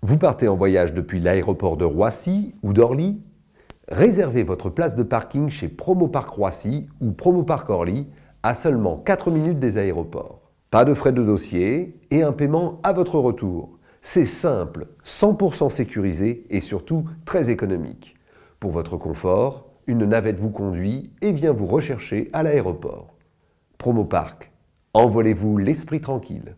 Vous partez en voyage depuis l'aéroport de Roissy ou d'Orly Réservez votre place de parking chez Promopark Roissy ou Promopark Orly à seulement 4 minutes des aéroports. Pas de frais de dossier et un paiement à votre retour. C'est simple, 100% sécurisé et surtout très économique. Pour votre confort, une navette vous conduit et vient vous rechercher à l'aéroport. Promopark, envolez-vous l'esprit tranquille.